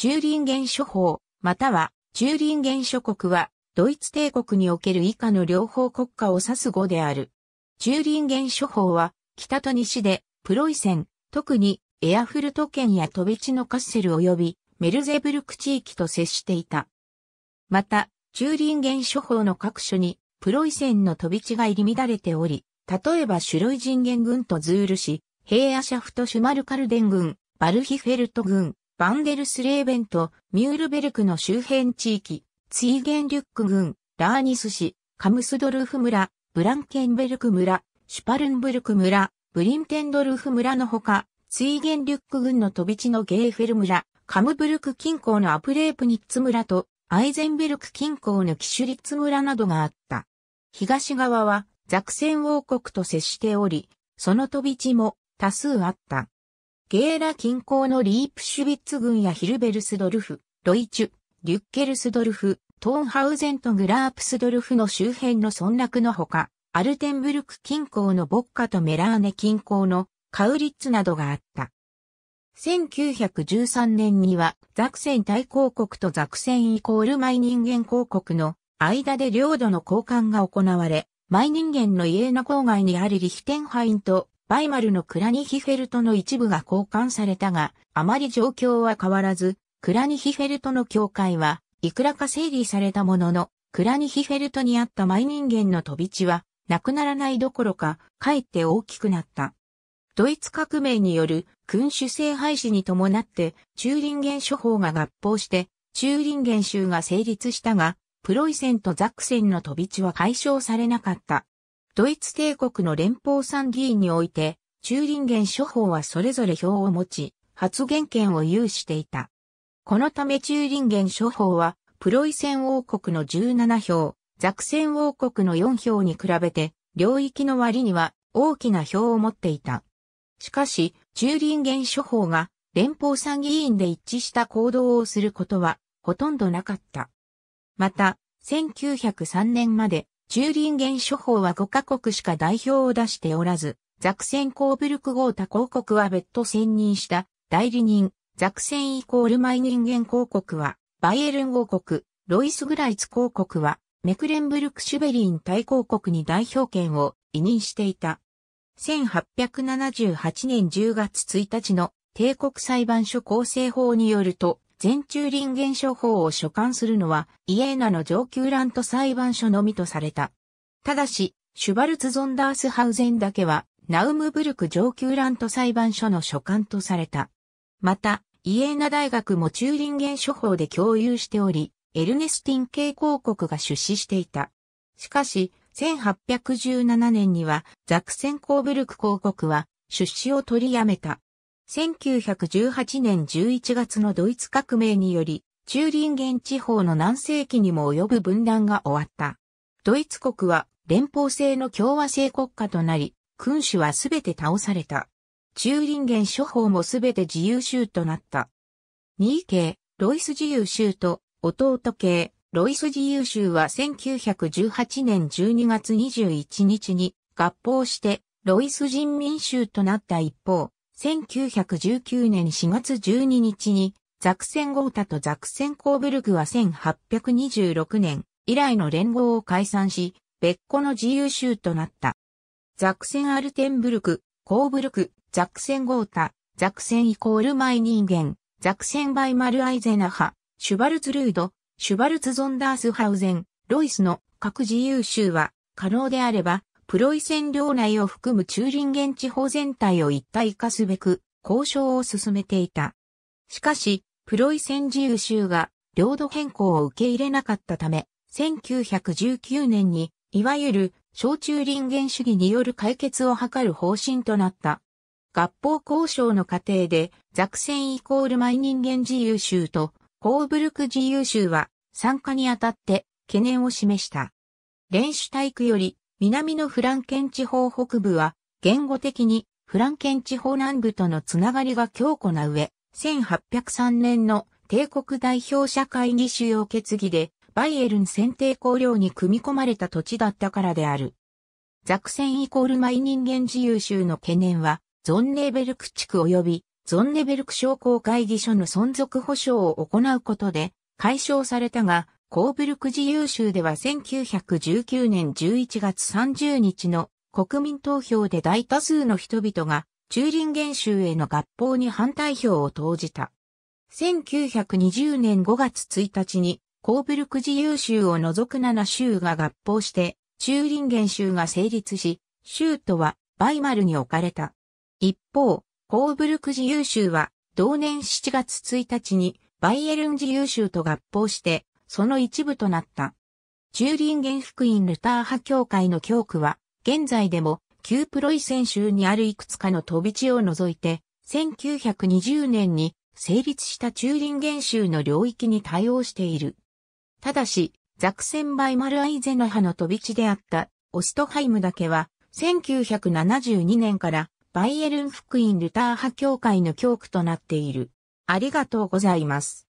チューリンゲン諸法、またはチューリンゲン諸国は、ドイツ帝国における以下の両方国家を指す語である。チューリンゲン諸法は、北と西で、プロイセン、特にエアフルト県や飛び地のカッセル及びメルゼブルク地域と接していた。また、チューリンゲン諸法の各所に、プロイセンの飛び地が入り乱れており、例えばシュロイジンゲン軍とズール氏、ヘイアシャフトシュマルカルデン軍、バルヒフェルト軍、バンデルスレーベンとミュールベルクの周辺地域、ツイゲンリュック郡、ラーニス市、カムスドルフ村、ブランケンベルク村、シュパルンブルク村、ブリンテンドルフ村のほか、ツイゲンリュック郡の飛び地のゲーフェル村、カムブルク近郊のアプレープニッツ村と、アイゼンベルク近郊のキシュリッツ村などがあった。東側はザクセン王国と接しており、その飛び地も多数あった。ゲーラ近郊のリープシュビッツ群やヒルベルスドルフ、ロイチュ、リュッケルスドルフ、トーンハウゼントグラープスドルフの周辺の村落のほか、アルテンブルク近郊のボッカとメラーネ近郊のカウリッツなどがあった。1913年にはザクセン大公国とザクセンイコールマイ人間公国の間で領土の交換が行われ、マイ人間のイエーナ郊外にあるリヒテンハインとバイマルのクラニヒフェルトの一部が交換されたが、あまり状況は変わらず、クラニヒフェルトの境界は、いくらか整理されたものの、クラニヒフェルトにあったマイ人間の飛び地は、なくならないどころか、かえって大きくなった。ドイツ革命による君主制廃止に伴って、チューリンゲン処方が合法して、チューリンゲン州が成立したが、プロイセンとザクセンの飛び地は解消されなかった。ドイツ帝国の連邦参議院において、中林元諸法はそれぞれ票を持ち、発言権を有していた。このため中林元諸法は、プロイセン王国の17票、ザクセン王国の4票に比べて、領域の割には大きな票を持っていた。しかし、中林元諸法が連邦参議院で一致した行動をすることはほとんどなかった。また、1903年までチューリンゲン諸法は5カ国しか代表を出しておらず、ザクセン・コーブルク・ゴータ公国は別途選任した代理人、ザクセンイコールマイニンゲン公国は、バイエルン王国、ロイス・グライツ公国は、メクレンブルク・シュベリン大公国に代表権を委任していた。1878年10月1日の帝国裁判所構成法によると、全中林現象法を所管するのは、イエーナの上級ラント裁判所のみとされた。ただし、シュバルツ・ゾンダースハウゼンだけは、ナウムブルク上級ラント裁判所の所管とされた。また、イエーナ大学も中林現象法で共有しており、エルネスティン系広告が出資していた。しかし、1817年にはザクセンコーブルク広告は出資を取りやめた。1918年11月のドイツ革命により、チューリンゲン地方の南西期にも及ぶ分断が終わった。ドイツ国は連邦制の共和制国家となり、君主はすべて倒された。チューリンゲン諸法もすべて自由州となった。2位系、ロイス自由州と弟系、ロイス自由州は1918年12月21日に合法してロイス人民州となった一方、1919年4月12日に、ザクセンゴータとザクセンコーブルクは1826年以来の連合を解散し、別個の自由州となった。ザクセンアルテンブルク、コーブルク、ザクセンゴータ、ザクセンイコールマイ人間、ザクセンバイマルアイゼナハ、シュバルツルード、シュバルツゾンダースハウゼン、ロイスの各自由州は、可能であれば、プロイセン領内を含む中林源地方全体を一体化すべく交渉を進めていた。しかし、プロイセン自由州が領土変更を受け入れなかったため、1919年に、いわゆる小中林源主義による解決を図る方針となった。合法交渉の過程で、ザクセンイコールマイ人間自由州と、コーブルク自由州は、参加にあたって、懸念を示した。連手体区より、南のフランケン地方北部は、言語的にフランケン地方南部とのつながりが強固な上、1803年の帝国代表者会議主要決議で、バイエルン選定公領に組み込まれた土地だったからである。ザクセンイコールマイ人間自由州の懸念は、ゾンネベルク地区及びゾンネベルク商工会議所の存続保障を行うことで解消されたが、コーブルク自由州では1919年11月30日の国民投票で大多数の人々がチューリンゲン州への合法に反対票を投じた。1920年5月1日にコーブルク自由州を除く7州が合法してチューリンゲン州が成立し、州都はバイマルに置かれた。一方、コーブルク自由州は同年7月1日にバイエルン自由州と合法してその一部となった。チューリンゲン福音ルター派教会の教区は、現在でも、旧プロイセン州にあるいくつかの飛び地を除いて、1920年に成立したチューリンゲン州の領域に対応している。ただし、ザクセンバイマルアイゼノ派の飛び地であったオストハイムだけは、1972年からバイエルン福音ルター派教会の教区となっている。ありがとうございます。